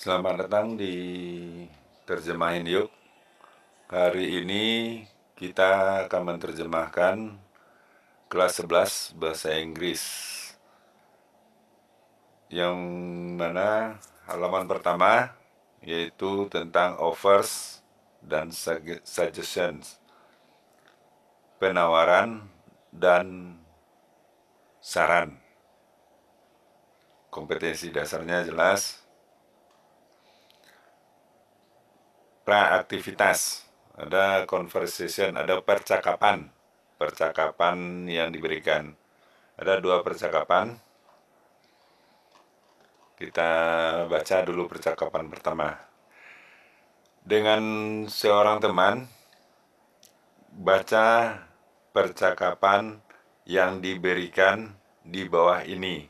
Selamat datang di Terjemahin Yuk. Hari ini kita akan menerjemahkan kelas 11 bahasa Inggris. Yang mana halaman pertama yaitu tentang offers dan suggestions. Penawaran dan saran. Kompetensi dasarnya jelas pra aktivitas, ada conversation, ada percakapan, percakapan yang diberikan. Ada dua percakapan. Kita baca dulu percakapan pertama. Dengan seorang teman, baca percakapan yang diberikan di bawah ini.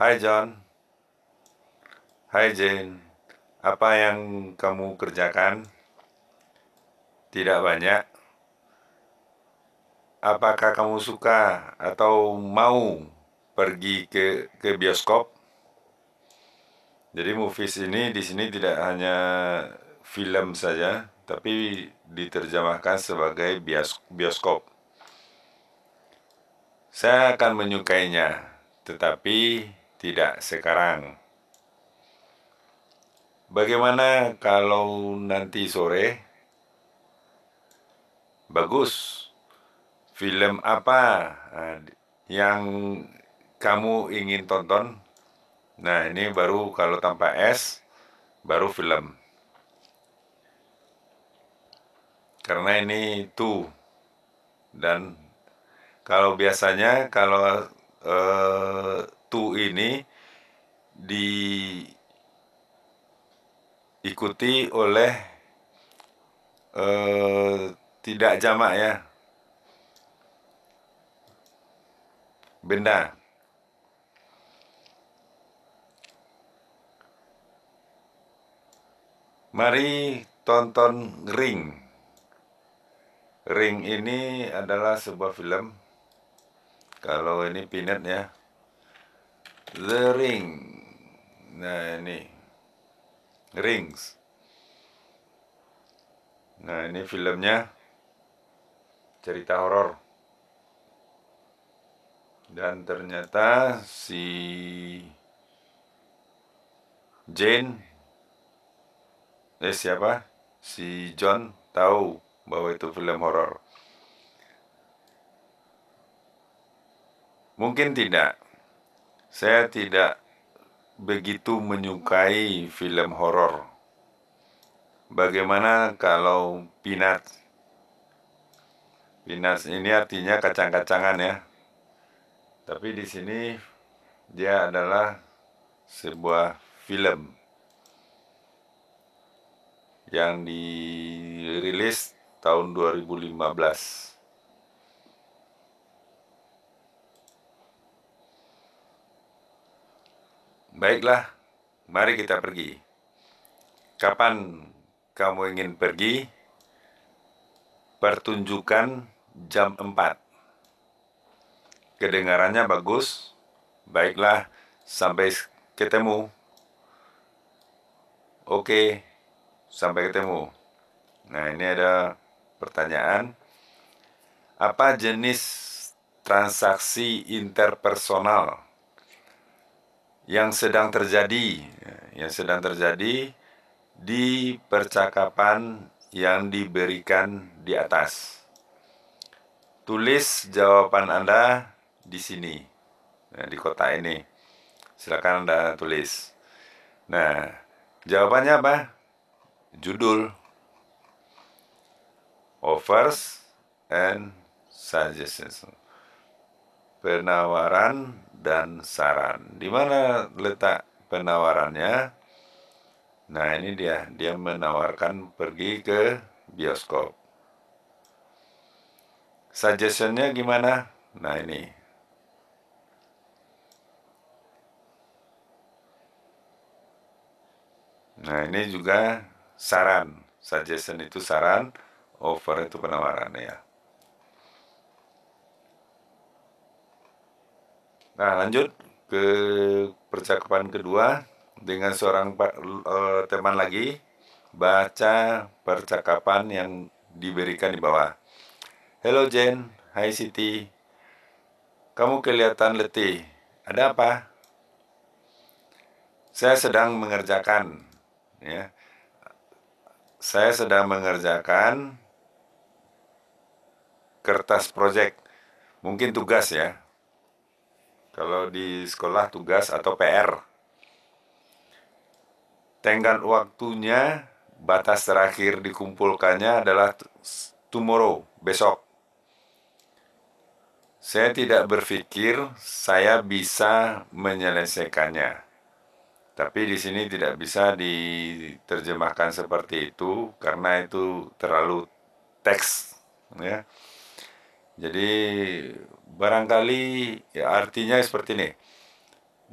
Hai John. Hai Jane apa yang kamu kerjakan? Tidak banyak. Apakah kamu suka atau mau pergi ke ke bioskop? Jadi movies ini di sini tidak hanya film saja, tapi diterjemahkan sebagai bios, bioskop. Saya akan menyukainya, tetapi tidak sekarang. Bagaimana kalau nanti sore? Bagus. Film apa eh, yang kamu ingin tonton? Nah, ini baru kalau tanpa S, baru film. Karena ini to dan kalau biasanya kalau uh, eh, to ini di diikuti oleh eh, tidak jamak ya benda Mari tonton Ring. Ring ini adalah sebuah film. Kalau ini Pinet ya. The Ring. Nah, ini. Rings. Nah, ini filmnya cerita horor. Dan ternyata si Jane eh siapa? Si John tahu bahwa itu film horor. Mungkin tidak. Saya tidak begitu menyukai film horor. Bagaimana kalau pinat? Pinas ini artinya kacang-kacangan ya. Tapi di sini dia adalah sebuah film yang dirilis tahun 2015. Baiklah, mari kita pergi. Kapan kamu ingin pergi? Pertunjukan jam 4. Kedengarannya bagus. Baiklah, sampai ketemu. Oke, sampai ketemu. Nah, ini ada pertanyaan. Apa jenis transaksi interpersonal yang sedang terjadi yang sedang terjadi di percakapan yang diberikan di atas. Tulis jawaban Anda di sini, nah, di kotak ini. Silakan Anda tulis. Nah, jawabannya apa? Judul, offers, and suggestions penawaran dan saran. Di mana letak penawarannya? Nah, ini dia. Dia menawarkan pergi ke bioskop. Suggestionnya gimana? Nah, ini. Nah, ini juga saran. Suggestion itu saran, offer itu penawaran ya. Nah, lanjut ke percakapan kedua dengan seorang eh, teman lagi. Baca percakapan yang diberikan di bawah. Hello Jen, hai Siti. Kamu kelihatan letih. Ada apa? Saya sedang mengerjakan ya. Saya sedang mengerjakan kertas proyek. Mungkin tugas ya, kalau di sekolah tugas atau PR. Tenggat waktunya, batas terakhir dikumpulkannya adalah tomorrow, besok. Saya tidak berpikir saya bisa menyelesaikannya. Tapi di sini tidak bisa diterjemahkan seperti itu karena itu terlalu teks ya. Jadi barangkali ya artinya seperti ini.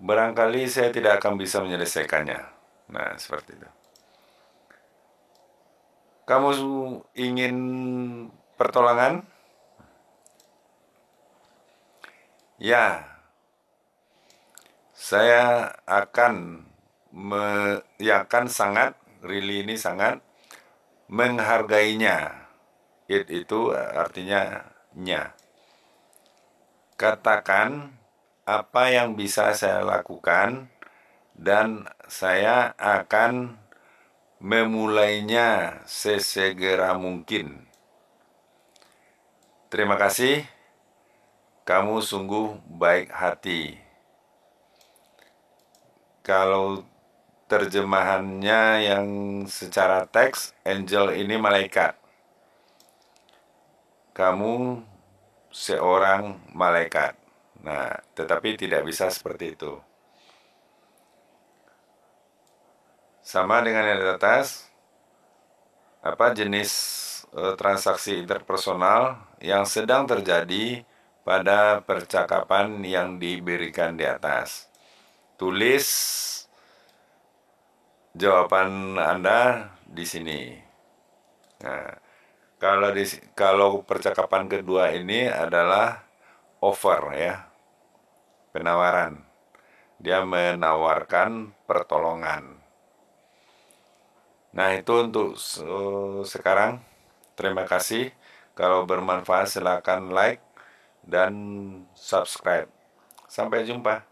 Barangkali saya tidak akan bisa menyelesaikannya. Nah, seperti itu. Kamu ingin pertolongan? Ya. Saya akan me, ya, sangat Rili really ini sangat menghargainya. It itu artinya nya. Katakan apa yang bisa saya lakukan dan saya akan memulainya sesegera mungkin. Terima kasih. Kamu sungguh baik hati. Kalau terjemahannya yang secara teks, angel ini malaikat kamu seorang malaikat. Nah, tetapi tidak bisa seperti itu. Sama dengan yang di atas, apa jenis e, transaksi interpersonal yang sedang terjadi pada percakapan yang diberikan di atas. Tulis jawaban Anda di sini. Nah, kalau di kalau percakapan kedua ini adalah offer ya. Penawaran. Dia menawarkan pertolongan. Nah, itu untuk sekarang. Terima kasih. Kalau bermanfaat silakan like dan subscribe. Sampai jumpa.